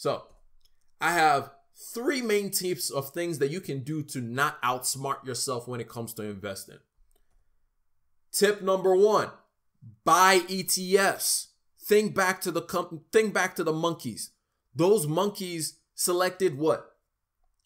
So I have three main tips of things that you can do to not outsmart yourself when it comes to investing. Tip number one, buy ETFs. Think back to the com- think back to the monkeys. Those monkeys selected what?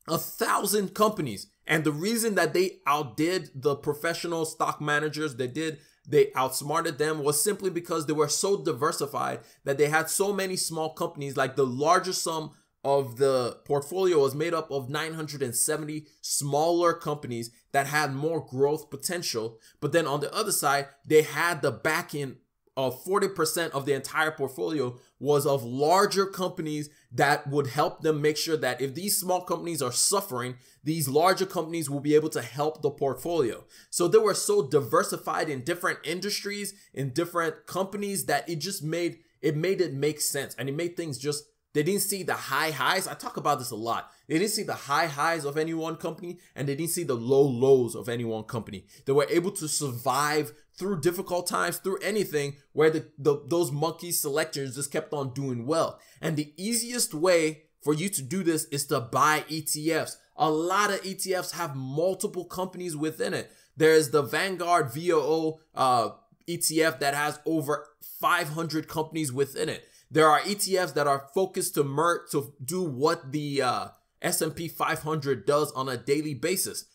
A thousand companies. And the reason that they outdid the professional stock managers they did they outsmarted them was simply because they were so diversified that they had so many small companies like the largest sum of the portfolio was made up of 970 smaller companies that had more growth potential but then on the other side they had the back end uh, of 40% of the entire portfolio was of larger companies that would help them make sure that if these small companies are suffering, these larger companies will be able to help the portfolio. So they were so diversified in different industries, in different companies that it just made it made it make sense and it made things just they didn't see the high highs. I talk about this a lot. They didn't see the high highs of any one company and they didn't see the low lows of any one company. They were able to survive through difficult times, through anything where the, the those monkey selectors just kept on doing well. And the easiest way for you to do this is to buy ETFs. A lot of ETFs have multiple companies within it. There's the Vanguard VOO uh, ETF that has over 500 companies within it. There are ETFs that are focused to mer- to do what the uh, S&P 500 does on a daily basis.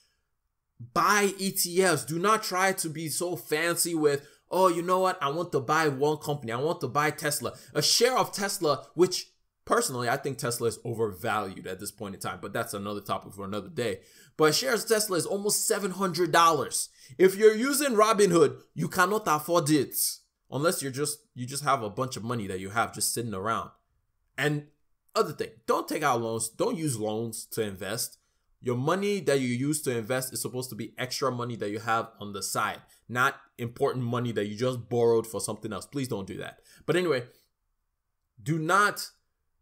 Buy ETFs. Do not try to be so fancy with, oh, you know what? I want to buy one company. I want to buy Tesla. A share of Tesla, which personally, I think Tesla is overvalued at this point in time, but that's another topic for another day. But shares Tesla is almost $700. If you're using Robinhood, you cannot afford it unless you're just you just have a bunch of money that you have just sitting around. And other thing, don't take out loans. Don't use loans to invest. Your money that you use to invest is supposed to be extra money that you have on the side, not important money that you just borrowed for something else. Please don't do that. But anyway, do not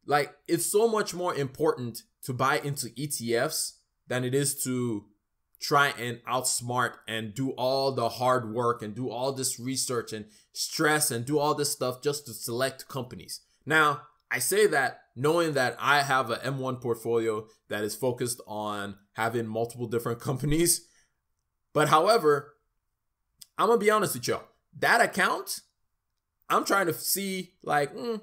like it's so much more important to buy into ETFs than it is to try and outsmart and do all the hard work and do all this research and stress and do all this stuff just to select companies. Now, I say that knowing that I have a M1 portfolio that is focused on having multiple different companies. But however, I'm gonna be honest with y'all. That account, I'm trying to see like mm,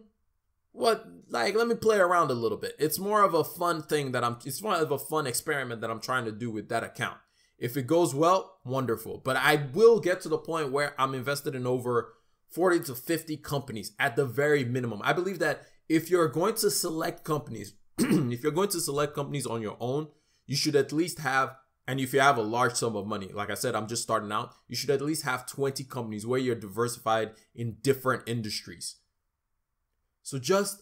what like let me play around a little bit. It's more of a fun thing that I'm it's more of a fun experiment that I'm trying to do with that account. If it goes well, wonderful. But I will get to the point where I'm invested in over 40 to 50 companies at the very minimum. I believe that if you're going to select companies, if you're going to select companies on your own, you should at least have and if you have a large sum of money, like I said, I'm just starting out, you should at least have 20 companies where you're diversified in different industries. So just,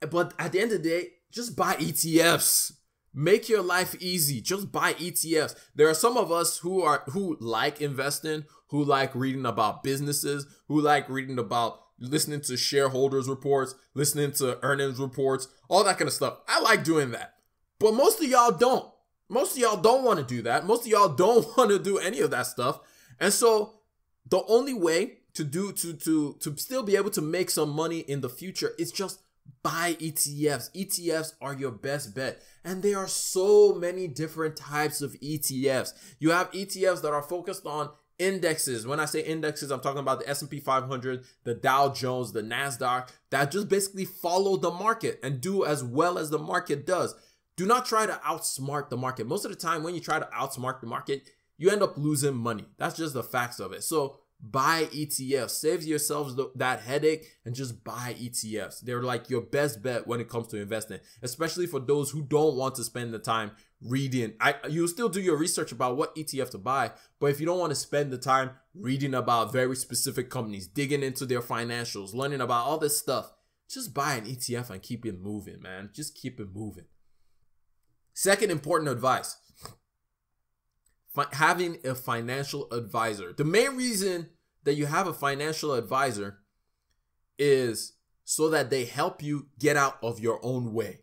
but at the end of the day, just buy ETFs. Make your life easy. Just buy ETFs. There are some of us who are, who like investing, who like reading about businesses, who like reading about listening to shareholders reports, listening to earnings reports, all that kind of stuff. I like doing that. But most of y'all don't. Most of y'all don't want to do that. Most of y'all don't want to do any of that stuff. And so the only way to do to to to still be able to make some money in the future is just buy ETFs. ETFs are your best bet. And there are so many different types of ETFs. You have ETFs that are focused on indexes. When I say indexes, I'm talking about the S&P 500, the Dow Jones, the Nasdaq that just basically follow the market and do as well as the market does. Do not try to outsmart the market. Most of the time when you try to outsmart the market, you end up losing money. That's just the facts of it. So, buy ETFs. Save yourselves that headache and just buy ETFs. They're like your best bet when it comes to investing, especially for those who don't want to spend the time reading. I you'll still do your research about what ETF to buy, but if you don't want to spend the time reading about very specific companies, digging into their financials, learning about all this stuff, just buy an ETF and keep it moving, man. Just keep it moving. Second important advice fi- having a financial advisor. The main reason that you have a financial advisor is so that they help you get out of your own way.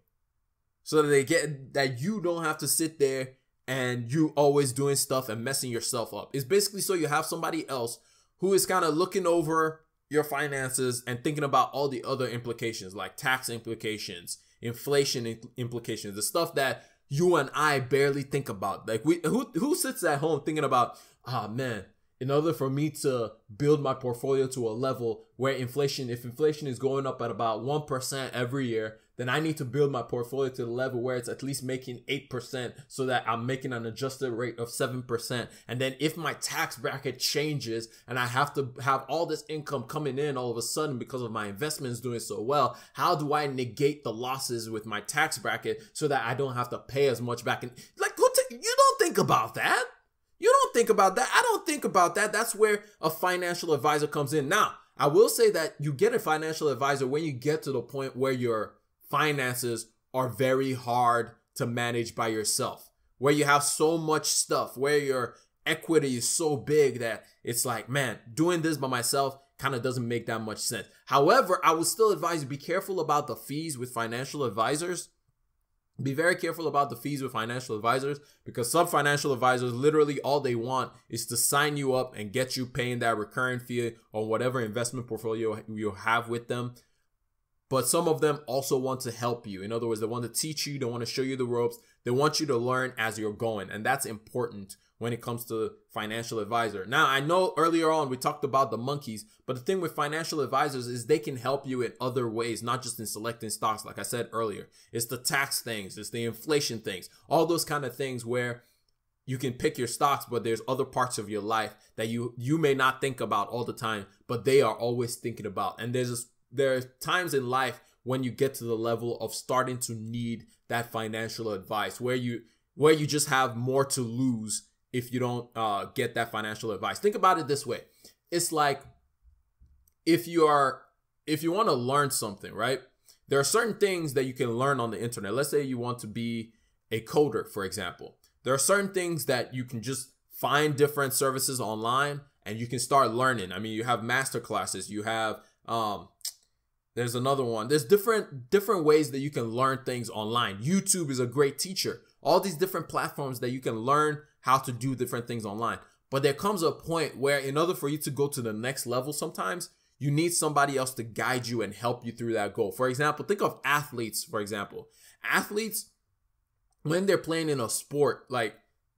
So that they get that you don't have to sit there and you always doing stuff and messing yourself up. It's basically so you have somebody else who is kind of looking over your finances and thinking about all the other implications like tax implications, inflation implications, the stuff that you and I barely think about. Like we who who sits at home thinking about, ah oh, man, in order for me to build my portfolio to a level where inflation, if inflation is going up at about 1% every year, then I need to build my portfolio to the level where it's at least making 8% so that I'm making an adjusted rate of 7%. And then if my tax bracket changes and I have to have all this income coming in all of a sudden because of my investments doing so well, how do I negate the losses with my tax bracket so that I don't have to pay as much back? And like, you don't think about that. You don't think about that. I don't think about that. That's where a financial advisor comes in. Now, I will say that you get a financial advisor when you get to the point where you're finances are very hard to manage by yourself, where you have so much stuff, where your equity is so big that it's like, man, doing this by myself kind of doesn't make that much sense. However, I would still advise you be careful about the fees with financial advisors. Be very careful about the fees with financial advisors because some financial advisors literally all they want is to sign you up and get you paying that recurring fee on whatever investment portfolio you have with them but some of them also want to help you. In other words, they want to teach you, they want to show you the ropes, they want you to learn as you're going. And that's important when it comes to financial advisor. Now, I know earlier on we talked about the monkeys, but the thing with financial advisors is they can help you in other ways, not just in selecting stocks, like I said earlier. It's the tax things, it's the inflation things, all those kind of things where you can pick your stocks but there's other parts of your life that you you may not think about all the time but they are always thinking about and there's this there are times in life when you get to the level of starting to need that financial advice where you where you just have more to lose if you don't uh, get that financial advice think about it this way it's like if you are if you want to learn something right there are certain things that you can learn on the internet let's say you want to be a coder for example there are certain things that you can just find different services online and you can start learning i mean you have master classes you have um, there's another one. There's different different ways that you can learn things online. YouTube is a great teacher. All these different platforms that you can learn how to do different things online. But there comes a point where in order for you to go to the next level sometimes, you need somebody else to guide you and help you through that goal. For example, think of athletes, for example. Athletes when they're playing in a sport, like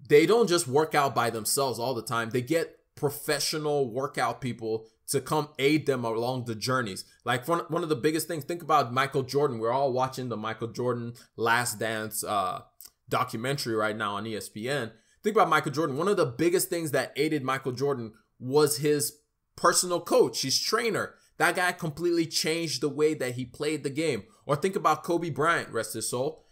they don't just work out by themselves all the time. They get professional workout people to come aid them along the journeys. Like one, one of the biggest things, think about Michael Jordan. We're all watching the Michael Jordan Last Dance uh, documentary right now on ESPN. Think about Michael Jordan. One of the biggest things that aided Michael Jordan was his personal coach, his trainer. That guy completely changed the way that he played the game. Or think about Kobe Bryant, rest his soul.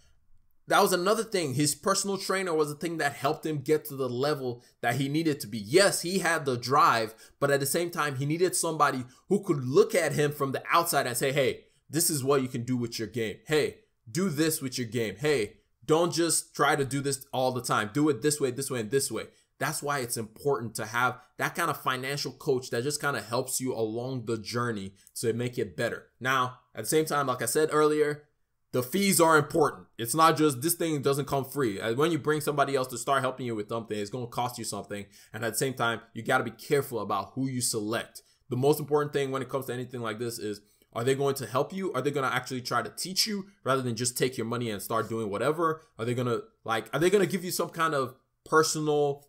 That was another thing. His personal trainer was the thing that helped him get to the level that he needed to be. Yes, he had the drive, but at the same time, he needed somebody who could look at him from the outside and say, hey, this is what you can do with your game. Hey, do this with your game. Hey, don't just try to do this all the time. Do it this way, this way, and this way. That's why it's important to have that kind of financial coach that just kind of helps you along the journey to make it better. Now, at the same time, like I said earlier, the fees are important. It's not just this thing doesn't come free. When you bring somebody else to start helping you with something, it's going to cost you something. And at the same time, you got to be careful about who you select. The most important thing when it comes to anything like this is are they going to help you? Are they going to actually try to teach you rather than just take your money and start doing whatever? Are they going to like are they going to give you some kind of personal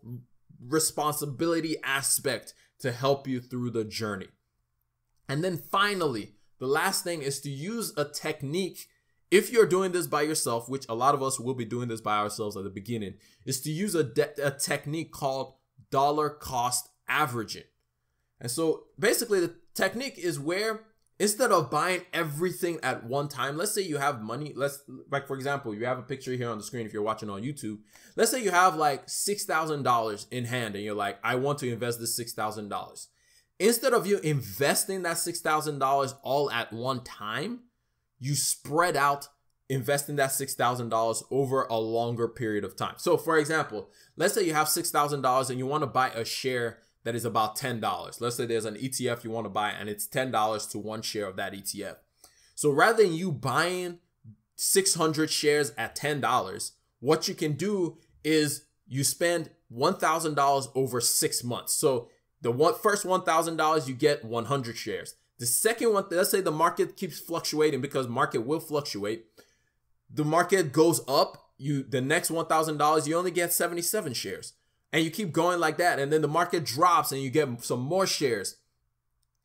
responsibility aspect to help you through the journey? And then finally, the last thing is to use a technique if you're doing this by yourself, which a lot of us will be doing this by ourselves at the beginning, is to use a, de- a technique called dollar cost averaging. And so basically, the technique is where instead of buying everything at one time, let's say you have money, let's like for example, you have a picture here on the screen if you're watching on YouTube. Let's say you have like $6,000 in hand and you're like, I want to invest this $6,000. Instead of you investing that $6,000 all at one time, you spread out investing that $6,000 over a longer period of time. So, for example, let's say you have $6,000 and you want to buy a share that is about $10. Let's say there's an ETF you want to buy and it's $10 to one share of that ETF. So, rather than you buying 600 shares at $10, what you can do is you spend $1,000 over six months. So, the one, first $1,000 you get 100 shares. The second one, let's say the market keeps fluctuating because market will fluctuate. The market goes up, you the next $1,000 you only get 77 shares. And you keep going like that and then the market drops and you get some more shares.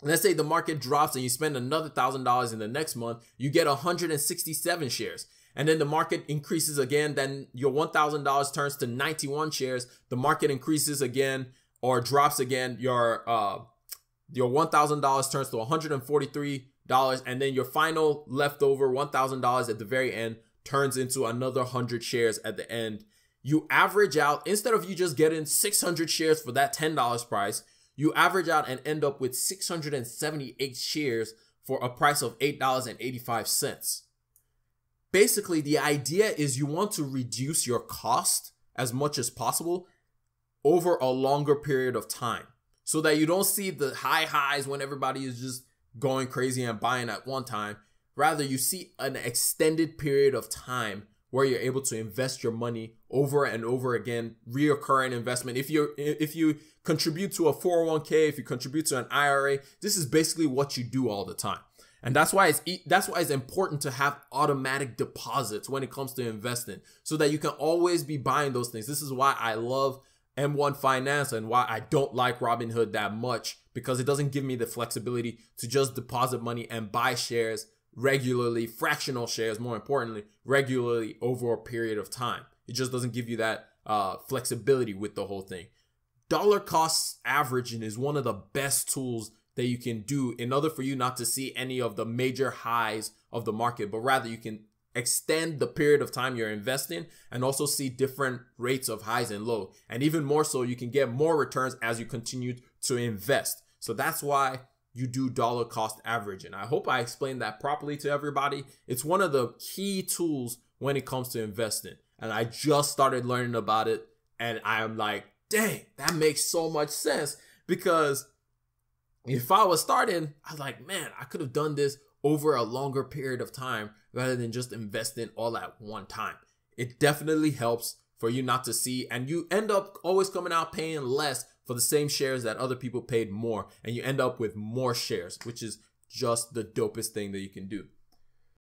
Let's say the market drops and you spend another $1,000 in the next month, you get 167 shares and then the market increases again then your $1000 turns to 91 shares the market increases again or drops again your uh, your $1,000 turns to $143, and then your final leftover $1,000 at the very end turns into another 100 shares at the end. You average out, instead of you just getting 600 shares for that $10 price, you average out and end up with 678 shares for a price of $8.85. Basically, the idea is you want to reduce your cost as much as possible over a longer period of time so that you don't see the high highs when everybody is just going crazy and buying at one time. Rather, you see an extended period of time where you're able to invest your money over and over again, reoccurring investment. If you if you contribute to a 401k, if you contribute to an IRA, this is basically what you do all the time. And that's why it's that's why it's important to have automatic deposits when it comes to investing so that you can always be buying those things. This is why I love M1 Finance and why I don't like Robinhood that much because it doesn't give me the flexibility to just deposit money and buy shares regularly, fractional shares, more importantly, regularly over a period of time. It just doesn't give you that uh, flexibility with the whole thing. Dollar cost averaging is one of the best tools that you can do in order for you not to see any of the major highs of the market, but rather you can extend the period of time you're investing and also see different rates of highs and low. And even more so, you can get more returns as you continue to invest. So that's why you do dollar cost averaging. I hope I explained that properly to everybody. It's one of the key tools when it comes to investing. And I just started learning about it and I'm like, dang, that makes so much sense because if I was starting, I was like, man, I could have done this over a longer period of time rather than just investing all at one time. It definitely helps for you not to see, and you end up always coming out paying less for the same shares that other people paid more, and you end up with more shares, which is just the dopest thing that you can do.